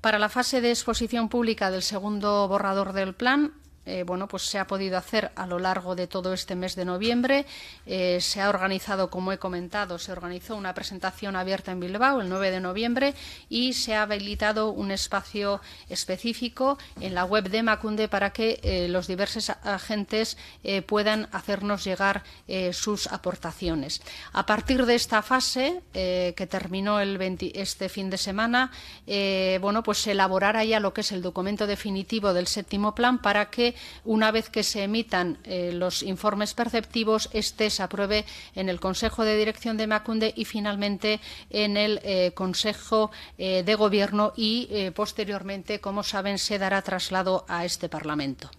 Para la fase de exposición pública del segundo borrador del plan eh, bueno, pues se ha podido hacer a lo largo de todo este mes de noviembre. Eh, se ha organizado, como he comentado, se organizó una presentación abierta en Bilbao el 9 de noviembre y se ha habilitado un espacio específico en la web de Macunde para que eh, los diversos agentes puedan hacernos llegar sus aportaciones. A partir de esta fase, que terminó el este fin de semana, bueno, pues se elaborará ya lo que es el documento definitivo del séptimo plan para que una vez que se emitan eh, los informes perceptivos, este se apruebe en el Consejo de Dirección de Macunde y finalmente en el eh, Consejo eh, de Gobierno y posteriormente, como saben, se dará traslado a este Parlamento.